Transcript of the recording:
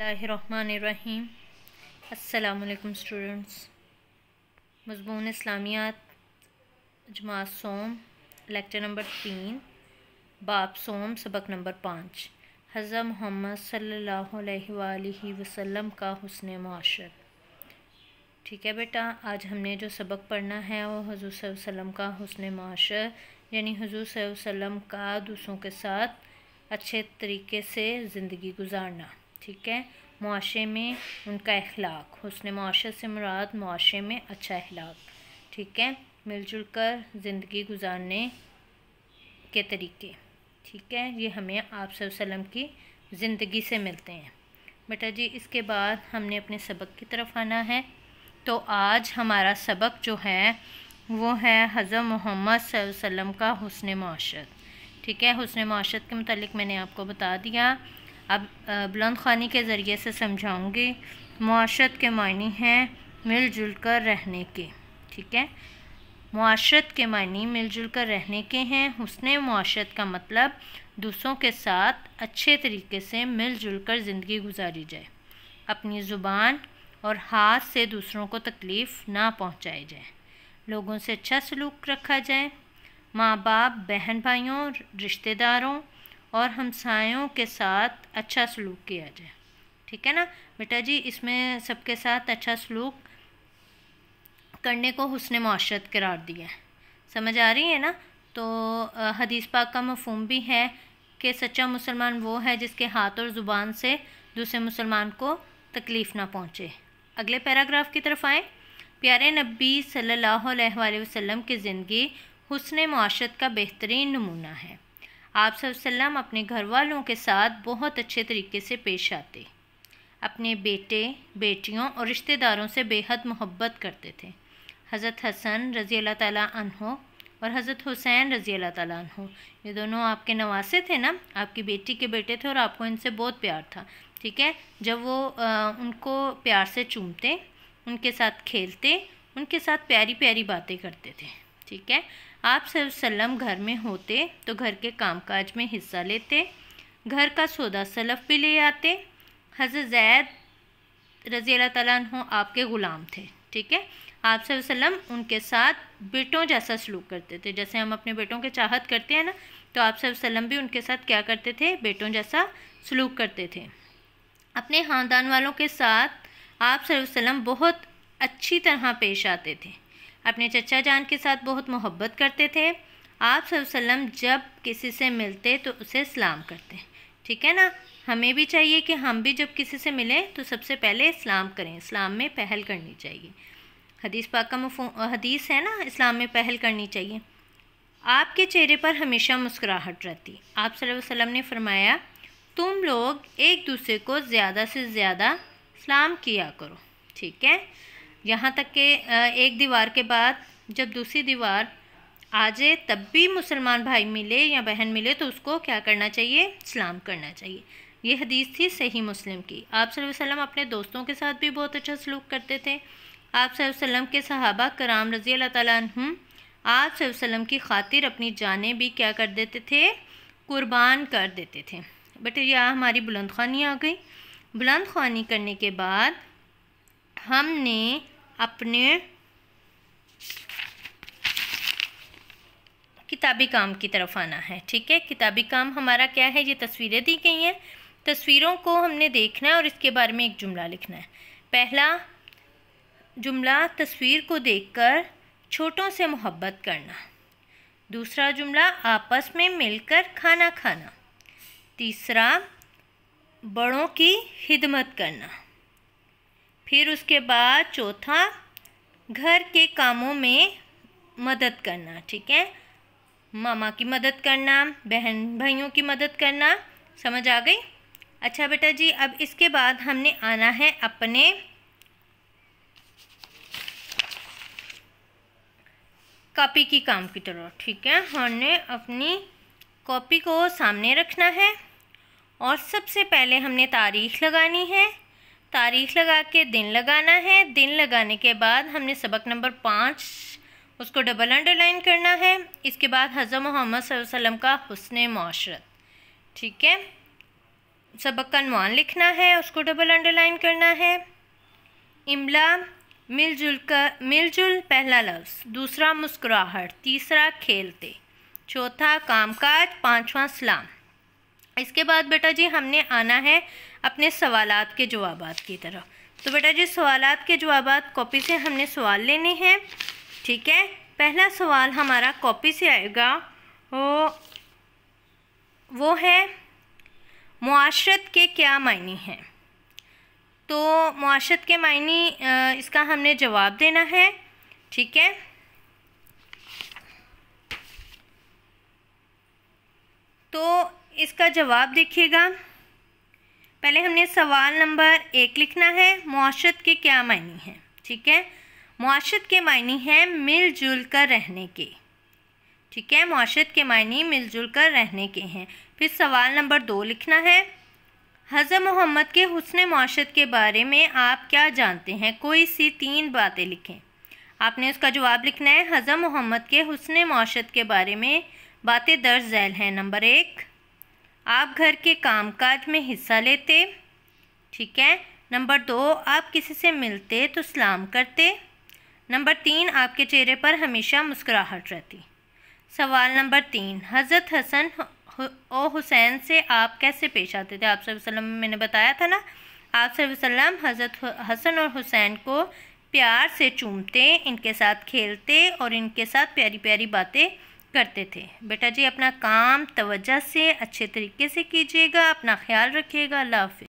बसमीम अल्लाम स्टूडेंट्स मजमून इस्लामियात जमा सोम लेक्चर नंबर तीन बाप सोम सबक नंबर पाँच हज़र मोहम्मद सल्ह वसम का हसन माशर ठीक है बेटा आज हमने जो सबक पढ़ना है वो हजू वसल्लम का हुसन माशर यानी हजूर वसल्लम का दूसरों के साथ अच्छे तरीके से ज़िंदगी गुजारना ठीक है मुआरे में उनका अखलाक हुसन माशरे से मुराद माशरे में अच्छा अखलाक ठीक है मिलजुल कर ज़िंदगी गुजारने के तरीके ठीक है ये हमें आप सल्लम की ज़िंदगी से मिलते हैं बेटा जी इसके बाद हमने अपने सबक की तरफ आना है तो आज हमारा सबक जो है वो है हज़र मोहम्मद सल्लम का हसन माशरत ठीक है हसन माशरत के मतलब मैंने आपको बता दिया अब बुलंद खानी के ज़रिए से समझाऊँगी माशरत के मानी हैं मिलजुल कर रहने के ठीक है माशरत के मानी मिलजुल कर रहने के हैं उसने माशरत का मतलब दूसरों के साथ अच्छे तरीके से मिलजुल कर ज़िंदगी गुजारी जाए अपनी ज़ुबान और हाथ से दूसरों को तकलीफ़ ना पहुँचाई जाए लोगों से अच्छा सलूक रखा जाए माँ बाप बहन भाइयों रिश्तेदारों और हमसायों के साथ अच्छा सलूक किया जाए ठीक है ना बेटा जी इसमें सबके साथ अच्छा सलूक करने को हुसन माशरत करार दिया है समझ आ रही है ना तो हदीस पाक का मफहम भी है कि सच्चा मुसलमान वो है जिसके हाथ और ज़ुबान से दूसरे मुसलमान को तकलीफ़ ना पहुँचे अगले पैराग्राफ की तरफ आएँ प्यारे नबी सल्लल्लाहु अलैहि वसल्लम की ज़िंदगी हुसन माशरत का बेहतरीन नमूना है आप सल्लम अपने घर वालों के साथ बहुत अच्छे तरीके से पेश आते अपने बेटे बेटियों और रिश्तेदारों से बेहद मोहब्बत करते थे हज़रत हसन रज़ी अल्लाह तहों और हज़रत हुसैन रज़ी अल्लाह तहों ये दोनों आपके नवासे थे ना आपकी बेटी के बेटे थे और आपको इनसे बहुत प्यार था ठीक है जब वो आ, उनको प्यार से चूमते उनके साथ खेलते उनके साथ प्यारी प्यारी बातें करते थे ठीक है आप सल्लम घर में होते तो घर के कामकाज में हिस्सा लेते घर का सौदा सलफ भी ले आते हज़रत जैद रज़ी अल्लाह आपके ग़ुलाम थे ठीक है आप सल्लम उनके साथ बेटों जैसा सलूक करते थे जैसे हम अपने बेटों के चाहत करते हैं ना तो आप सल्लम भी उनके साथ क्या करते थे बेटों जैसा सलूक करते थे अपने ख़ानदान वालों के साथ आप सल्लम बहुत अच्छी तरह पेश आते थे अपने चचा जान के साथ बहुत मोहब्बत करते थे आप सल्लम जब किसी से मिलते तो उसे सलाम करते ठीक है ना हमें भी चाहिए कि हम भी जब किसी से मिलें तो सबसे पहले इस्लाम करें इस्लाम में पहल करनी चाहिए हदीस पाक का हदीस है ना इस्लाम में पहल करनी चाहिए आपके चेहरे पर हमेशा मुस्कुराहट रहती आप वसल्लम ने फरमाया तुम लोग एक दूसरे को ज़्यादा से ज़्यादा सलाम किया करो ठीक है यहाँ तक के एक दीवार के बाद जब दूसरी दीवार आ जाए तब भी मुसलमान भाई मिले या बहन मिले तो उसको क्या करना चाहिए सलाम करना चाहिए यह हदीस थी सही मुस्लिम की आप सल्लम अपने दोस्तों के साथ भी बहुत अच्छा सलूक करते थे आप सल्लम के सहाबा कराम रज़ी अल्लाह तुम आप वसल्लम की खातिर अपनी जानें भी क्या कर देते थे कुर्बान कर देते थे बट यह हमारी बुलंद खानी आ गई बुलंद खानी करने के बाद हमने अपने किताबी काम की तरफ आना है ठीक है किताबी काम हमारा क्या है ये तस्वीरें दी गई हैं तस्वीरों को हमने देखना है और इसके बारे में एक जुमला लिखना है पहला जुमला तस्वीर को देखकर छोटों से मोहब्बत करना दूसरा जुमला आपस में मिलकर खाना खाना तीसरा बड़ों की खिदमत करना फिर उसके बाद चौथा घर के कामों में मदद करना ठीक है मामा की मदद करना बहन भाइयों की मदद करना समझ आ गई अच्छा बेटा जी अब इसके बाद हमने आना है अपने कॉपी की काम की तरह ठीक है हमने अपनी कॉपी को सामने रखना है और सबसे पहले हमने तारीख लगानी है तारीख लगा के दिन लगाना है दिन लगाने के बाद हमने सबक नंबर पाँच उसको डबल अंडरलाइन करना है इसके बाद हज़रत मोहम्मद वसल्लम का हसन माशरत ठीक है सबक का नवान लिखना है उसको डबल अंडरलाइन करना है इमला मिलजुल का मिलजुल पहला लफ्ज़ दूसरा मुस्कुराहट तीसरा खेलते चौथा कामकाज पांचवा सलाम इसके बाद बेटा जी हमने आना है अपने सवालत के जवाब की तरफ तो बेटा जी सवाल के जवाब कॉपी से हमने सवाल लेने हैं ठीक है पहला सवाल हमारा कॉपी से आएगा वो वो है माशरत के क्या मायने हैं तो माशरत के मायने इसका हमने जवाब देना है ठीक है तो इसका जवाब देखिएगा पहले हमने सवाल नंबर एक लिखना है मुआशत के क्या मायने हैं ठीक है मुआशत के मायने हैं मिलजुल कर रहने के ठीक है मुआशत के मायने मिलजुल कर रहने के हैं फिर सवाल नंबर दो लिखना है हज़र मोहम्मद के हुसन माशत के बारे में आप क्या जानते हैं कोई सी तीन बातें लिखें आपने उसका जवाब लिखना है हज़र मोहम्मद के हुसन माशत के बारे में बातें दर्ज झैल हैं नंबर एक आप घर के कामकाज में हिस्सा लेते ठीक है नंबर दो आप किसी से मिलते तो सलाम करते नंबर तीन आपके चेहरे पर हमेशा मुस्कुराहट रहती सवाल नंबर तीन हज़रत हसन ओ हुसैन से आप कैसे पेश आते थे आप वसल्लम मैंने बताया था ना आप वसल्लम हज़रत हसन और हुसैन को प्यार से चूमते इनके साथ खेलते और इनके साथ प्यारी प्यारी बातें करते थे बेटा जी अपना काम तवज्जा से अच्छे तरीके से कीजिएगा अपना ख्याल रखिएगा अल्लाह हाफि